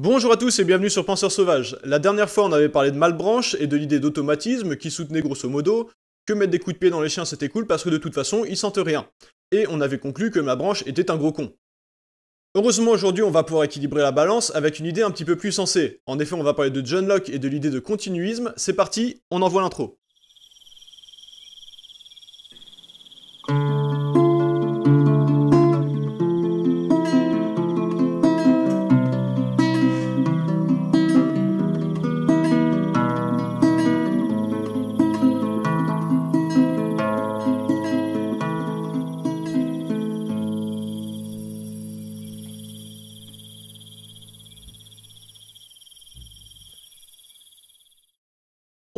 Bonjour à tous et bienvenue sur Penseur Sauvage. La dernière fois, on avait parlé de Malbranche et de l'idée d'automatisme qui soutenait grosso modo que mettre des coups de pied dans les chiens c'était cool parce que de toute façon, ils sentent rien. Et on avait conclu que branche était un gros con. Heureusement, aujourd'hui, on va pouvoir équilibrer la balance avec une idée un petit peu plus sensée. En effet, on va parler de John Locke et de l'idée de continuisme. C'est parti, on envoie l'intro.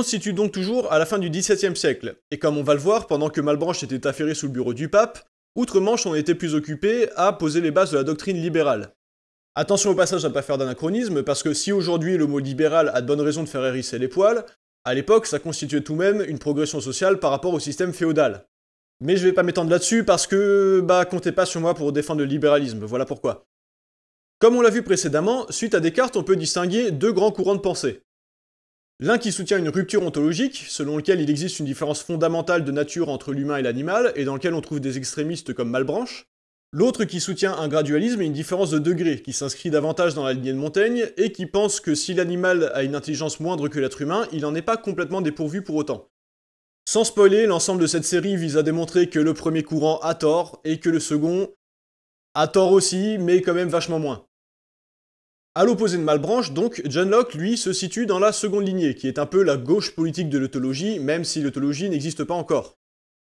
constitue situe donc toujours à la fin du XVIIe siècle, et comme on va le voir, pendant que Malbranche était affairé sous le bureau du pape, Outre-Manche on était plus occupé à poser les bases de la doctrine libérale. Attention au passage à ne pas faire d'anachronisme, parce que si aujourd'hui le mot libéral a de bonnes raisons de faire hérisser les poils, à l'époque ça constituait tout de même une progression sociale par rapport au système féodal. Mais je vais pas m'étendre là-dessus parce que, bah, comptez pas sur moi pour défendre le libéralisme, voilà pourquoi. Comme on l'a vu précédemment, suite à Descartes, on peut distinguer deux grands courants de pensée. L'un qui soutient une rupture ontologique, selon lequel il existe une différence fondamentale de nature entre l'humain et l'animal, et dans lequel on trouve des extrémistes comme Malbranche. L'autre qui soutient un gradualisme et une différence de degré, qui s'inscrit davantage dans la lignée de Montaigne, et qui pense que si l'animal a une intelligence moindre que l'être humain, il n'en est pas complètement dépourvu pour autant. Sans spoiler, l'ensemble de cette série vise à démontrer que le premier courant a tort, et que le second a tort aussi, mais quand même vachement moins. À l'opposé de Malbranche, donc, John Locke, lui, se situe dans la seconde lignée, qui est un peu la gauche politique de l'autologie, même si l'autologie n'existe pas encore.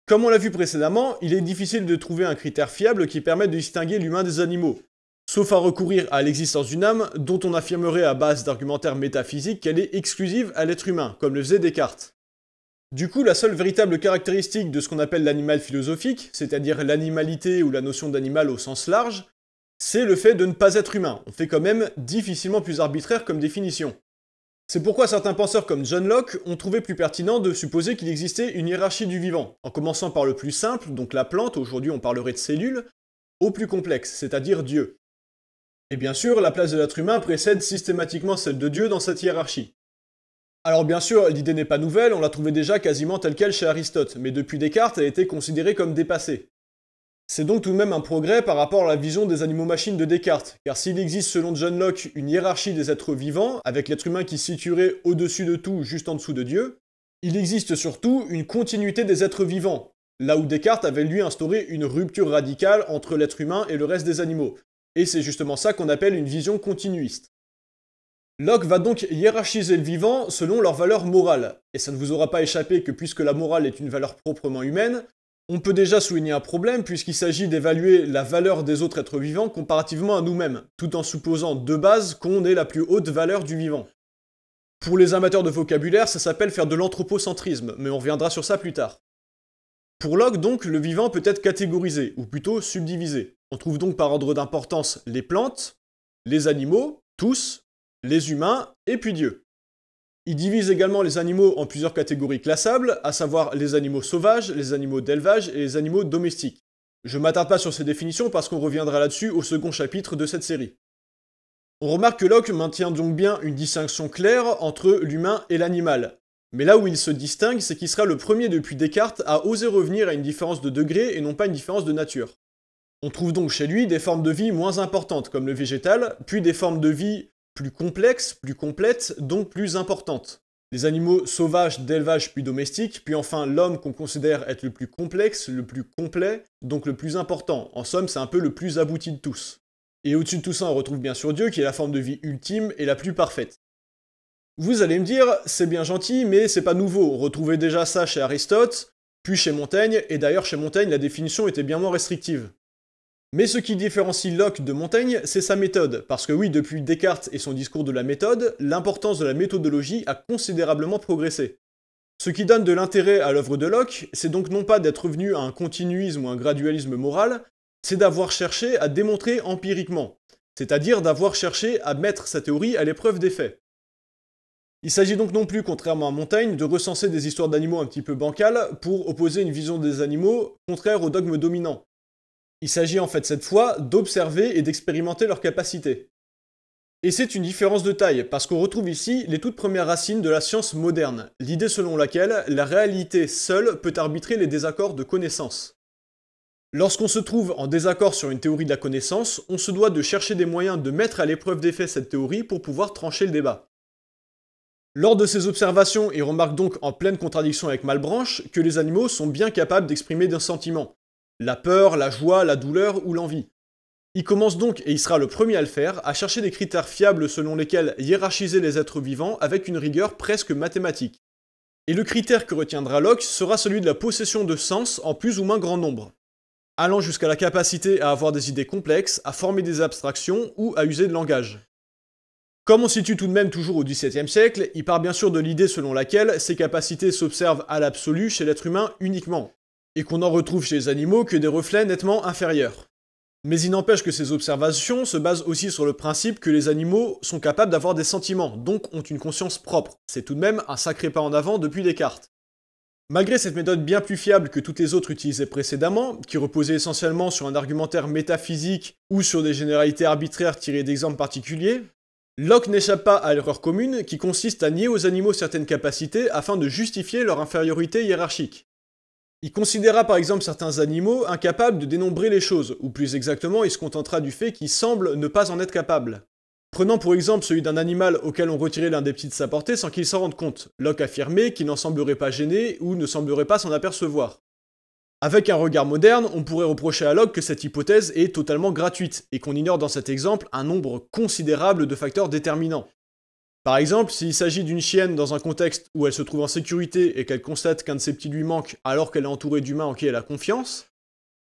Comme on l'a vu précédemment, il est difficile de trouver un critère fiable qui permette de distinguer l'humain des animaux, sauf à recourir à l'existence d'une âme dont on affirmerait à base d'argumentaires métaphysiques qu'elle est exclusive à l'être humain, comme le faisait Descartes. Du coup, la seule véritable caractéristique de ce qu'on appelle l'animal philosophique, c'est-à-dire l'animalité ou la notion d'animal au sens large, c'est le fait de ne pas être humain. On fait quand même difficilement plus arbitraire comme définition. C'est pourquoi certains penseurs comme John Locke ont trouvé plus pertinent de supposer qu'il existait une hiérarchie du vivant, en commençant par le plus simple, donc la plante, aujourd'hui on parlerait de cellule, au plus complexe, c'est-à-dire Dieu. Et bien sûr, la place de l'être humain précède systématiquement celle de Dieu dans cette hiérarchie. Alors bien sûr, l'idée n'est pas nouvelle, on l'a trouvée déjà quasiment telle qu'elle chez Aristote, mais depuis Descartes, elle a été considérée comme dépassée. C'est donc tout de même un progrès par rapport à la vision des animaux-machines de Descartes, car s'il existe selon John Locke une hiérarchie des êtres vivants, avec l'être humain qui se situerait au-dessus de tout, juste en dessous de Dieu, il existe surtout une continuité des êtres vivants, là où Descartes avait lui instauré une rupture radicale entre l'être humain et le reste des animaux, et c'est justement ça qu'on appelle une vision continuiste. Locke va donc hiérarchiser le vivant selon leur valeur morale, et ça ne vous aura pas échappé que puisque la morale est une valeur proprement humaine, on peut déjà souligner un problème puisqu'il s'agit d'évaluer la valeur des autres êtres vivants comparativement à nous-mêmes, tout en supposant de base qu'on est la plus haute valeur du vivant. Pour les amateurs de vocabulaire, ça s'appelle faire de l'anthropocentrisme, mais on reviendra sur ça plus tard. Pour Locke, donc, le vivant peut être catégorisé, ou plutôt subdivisé. On trouve donc par ordre d'importance les plantes, les animaux, tous, les humains, et puis Dieu. Il divise également les animaux en plusieurs catégories classables, à savoir les animaux sauvages, les animaux d'élevage et les animaux domestiques. Je m'attarde pas sur ces définitions parce qu'on reviendra là-dessus au second chapitre de cette série. On remarque que Locke maintient donc bien une distinction claire entre l'humain et l'animal. Mais là où il se distingue, c'est qu'il sera le premier depuis Descartes à oser revenir à une différence de degré et non pas une différence de nature. On trouve donc chez lui des formes de vie moins importantes comme le végétal, puis des formes de vie plus complexe, plus complète, donc plus importante. Les animaux sauvages d'élevage puis domestiques, puis enfin l'homme qu'on considère être le plus complexe, le plus complet, donc le plus important. En somme, c'est un peu le plus abouti de tous. Et au-dessus de tout ça, on retrouve bien sûr Dieu, qui est la forme de vie ultime et la plus parfaite. Vous allez me dire, c'est bien gentil, mais c'est pas nouveau. On retrouvait déjà ça chez Aristote, puis chez Montaigne, et d'ailleurs chez Montaigne, la définition était bien moins restrictive. Mais ce qui différencie Locke de Montaigne, c'est sa méthode, parce que oui, depuis Descartes et son discours de la méthode, l'importance de la méthodologie a considérablement progressé. Ce qui donne de l'intérêt à l'œuvre de Locke, c'est donc non pas d'être venu à un continuisme ou un gradualisme moral, c'est d'avoir cherché à démontrer empiriquement, c'est-à-dire d'avoir cherché à mettre sa théorie à l'épreuve des faits. Il s'agit donc non plus, contrairement à Montaigne, de recenser des histoires d'animaux un petit peu bancales pour opposer une vision des animaux contraire au dogme dominant, il s'agit en fait cette fois d'observer et d'expérimenter leurs capacités. Et c'est une différence de taille, parce qu'on retrouve ici les toutes premières racines de la science moderne, l'idée selon laquelle la réalité seule peut arbitrer les désaccords de connaissances. Lorsqu'on se trouve en désaccord sur une théorie de la connaissance, on se doit de chercher des moyens de mettre à l'épreuve d'effet cette théorie pour pouvoir trancher le débat. Lors de ces observations, il remarque donc en pleine contradiction avec Malbranche que les animaux sont bien capables d'exprimer des sentiments, la peur, la joie, la douleur ou l'envie. Il commence donc, et il sera le premier à le faire, à chercher des critères fiables selon lesquels hiérarchiser les êtres vivants avec une rigueur presque mathématique. Et le critère que retiendra Locke sera celui de la possession de sens en plus ou moins grand nombre, allant jusqu'à la capacité à avoir des idées complexes, à former des abstractions ou à user de langage. Comme on situe tout de même toujours au XVIIe siècle, il part bien sûr de l'idée selon laquelle ces capacités s'observent à l'absolu chez l'être humain uniquement, et qu'on n'en retrouve chez les animaux que des reflets nettement inférieurs. Mais il n'empêche que ces observations se basent aussi sur le principe que les animaux sont capables d'avoir des sentiments, donc ont une conscience propre. C'est tout de même un sacré pas en avant depuis Descartes. Malgré cette méthode bien plus fiable que toutes les autres utilisées précédemment, qui reposait essentiellement sur un argumentaire métaphysique ou sur des généralités arbitraires tirées d'exemples particuliers, Locke n'échappe pas à l'erreur commune qui consiste à nier aux animaux certaines capacités afin de justifier leur infériorité hiérarchique. Il considéra par exemple certains animaux incapables de dénombrer les choses, ou plus exactement, il se contentera du fait qu'ils semblent ne pas en être capables. Prenant pour exemple celui d'un animal auquel on retirait l'un des petits de sa portée sans qu'il s'en rende compte, Locke affirmait qu'il n'en semblerait pas gêné ou ne semblerait pas s'en apercevoir. Avec un regard moderne, on pourrait reprocher à Locke que cette hypothèse est totalement gratuite et qu'on ignore dans cet exemple un nombre considérable de facteurs déterminants. Par exemple, s'il s'agit d'une chienne dans un contexte où elle se trouve en sécurité et qu'elle constate qu'un de ses petits lui manque alors qu'elle est entourée d'humains en qui elle a confiance,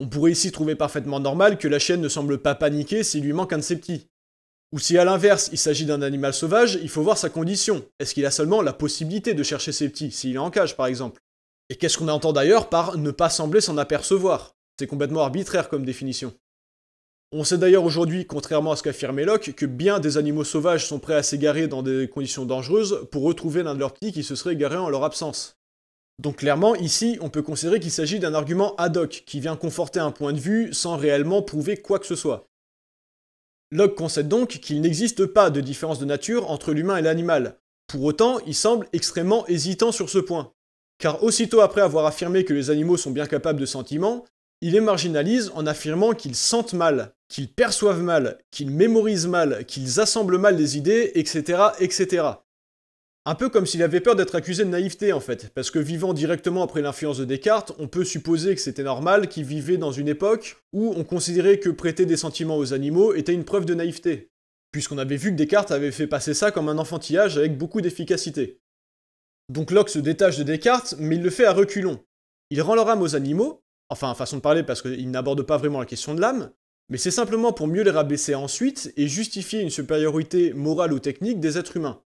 on pourrait ici trouver parfaitement normal que la chienne ne semble pas paniquer s'il lui manque un de ses petits. Ou si à l'inverse il s'agit d'un animal sauvage, il faut voir sa condition. Est-ce qu'il a seulement la possibilité de chercher ses petits, s'il est en cage par exemple Et qu'est-ce qu'on entend d'ailleurs par ne pas sembler s'en apercevoir C'est complètement arbitraire comme définition. On sait d'ailleurs aujourd'hui, contrairement à ce qu'affirmait Locke, que bien des animaux sauvages sont prêts à s'égarer dans des conditions dangereuses pour retrouver l'un de leurs petits qui se serait égaré en leur absence. Donc clairement, ici, on peut considérer qu'il s'agit d'un argument ad hoc, qui vient conforter un point de vue sans réellement prouver quoi que ce soit. Locke concède donc qu'il n'existe pas de différence de nature entre l'humain et l'animal. Pour autant, il semble extrêmement hésitant sur ce point. Car aussitôt après avoir affirmé que les animaux sont bien capables de sentiments, il les marginalise en affirmant qu'ils sentent mal, qu'ils perçoivent mal, qu'ils mémorisent mal, qu'ils assemblent mal les idées, etc., etc. Un peu comme s'il avait peur d'être accusé de naïveté en fait, parce que vivant directement après l'influence de Descartes, on peut supposer que c'était normal qu'il vivait dans une époque où on considérait que prêter des sentiments aux animaux était une preuve de naïveté, puisqu'on avait vu que Descartes avait fait passer ça comme un enfantillage avec beaucoup d'efficacité. Donc Locke se détache de Descartes, mais il le fait à reculons. Il rend leur âme aux animaux, enfin façon de parler, parce qu'il n'aborde pas vraiment la question de l'âme, mais c'est simplement pour mieux les rabaisser ensuite et justifier une supériorité morale ou technique des êtres humains.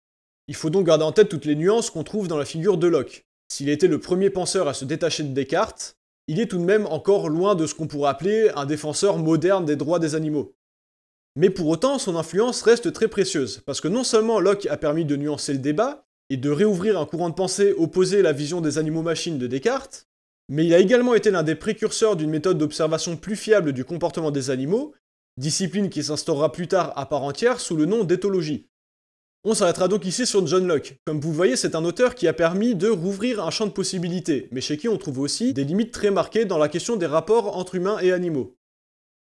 Il faut donc garder en tête toutes les nuances qu'on trouve dans la figure de Locke. S'il était le premier penseur à se détacher de Descartes, il est tout de même encore loin de ce qu'on pourrait appeler un défenseur moderne des droits des animaux. Mais pour autant, son influence reste très précieuse, parce que non seulement Locke a permis de nuancer le débat, et de réouvrir un courant de pensée opposé à la vision des animaux-machines de Descartes, mais il a également été l'un des précurseurs d'une méthode d'observation plus fiable du comportement des animaux, discipline qui s'instaurera plus tard à part entière sous le nom d'éthologie. On s'arrêtera donc ici sur John Locke. Comme vous voyez, c'est un auteur qui a permis de rouvrir un champ de possibilités, mais chez qui on trouve aussi des limites très marquées dans la question des rapports entre humains et animaux.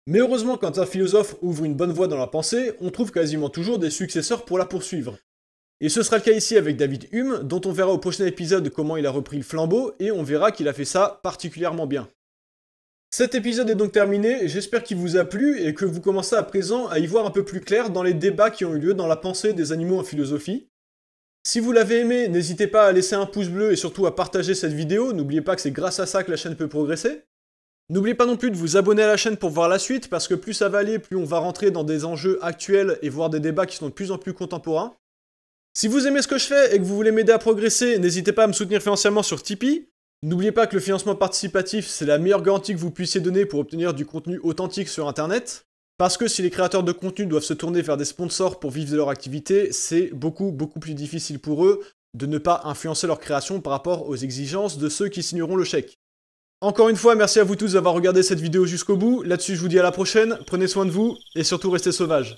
Mais heureusement, quand un philosophe ouvre une bonne voie dans la pensée, on trouve quasiment toujours des successeurs pour la poursuivre. Et ce sera le cas ici avec David Hume, dont on verra au prochain épisode comment il a repris le flambeau, et on verra qu'il a fait ça particulièrement bien. Cet épisode est donc terminé, j'espère qu'il vous a plu et que vous commencez à présent à y voir un peu plus clair dans les débats qui ont eu lieu dans la pensée des animaux en philosophie. Si vous l'avez aimé, n'hésitez pas à laisser un pouce bleu et surtout à partager cette vidéo, n'oubliez pas que c'est grâce à ça que la chaîne peut progresser. N'oubliez pas non plus de vous abonner à la chaîne pour voir la suite, parce que plus ça va aller, plus on va rentrer dans des enjeux actuels et voir des débats qui sont de plus en plus contemporains. Si vous aimez ce que je fais et que vous voulez m'aider à progresser, n'hésitez pas à me soutenir financièrement sur Tipeee. N'oubliez pas que le financement participatif, c'est la meilleure garantie que vous puissiez donner pour obtenir du contenu authentique sur Internet. Parce que si les créateurs de contenu doivent se tourner vers des sponsors pour vivre de leur activité, c'est beaucoup, beaucoup plus difficile pour eux de ne pas influencer leur création par rapport aux exigences de ceux qui signeront le chèque. Encore une fois, merci à vous tous d'avoir regardé cette vidéo jusqu'au bout. Là-dessus, je vous dis à la prochaine, prenez soin de vous et surtout restez sauvages.